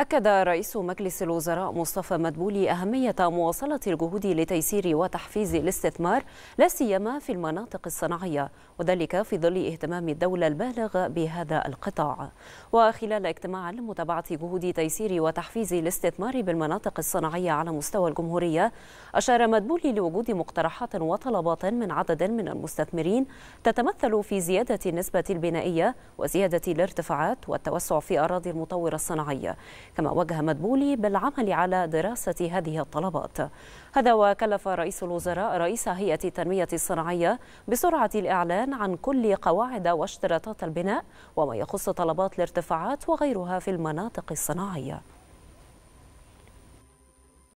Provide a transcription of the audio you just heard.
أكد رئيس مجلس الوزراء مصطفى مدبولي أهمية مواصلة الجهود لتيسير وتحفيز الاستثمار لا سيما في المناطق الصناعية وذلك في ظل اهتمام الدولة البالغ بهذا القطاع وخلال اجتماع لمتابعة جهود تيسير وتحفيز الاستثمار بالمناطق الصناعية على مستوى الجمهورية أشار مدبولي لوجود مقترحات وطلبات من عدد من المستثمرين تتمثل في زيادة النسبة البنائية وزيادة الارتفاعات والتوسع في أراضي المطورة الصناعية كما وجه مدبولي بالعمل على دراسة هذه الطلبات هذا وكلف رئيس الوزراء رئيس هيئة التنمية الصناعية بسرعة الإعلان عن كل قواعد واشتراطات البناء وما يخص طلبات الارتفاعات وغيرها في المناطق الصناعية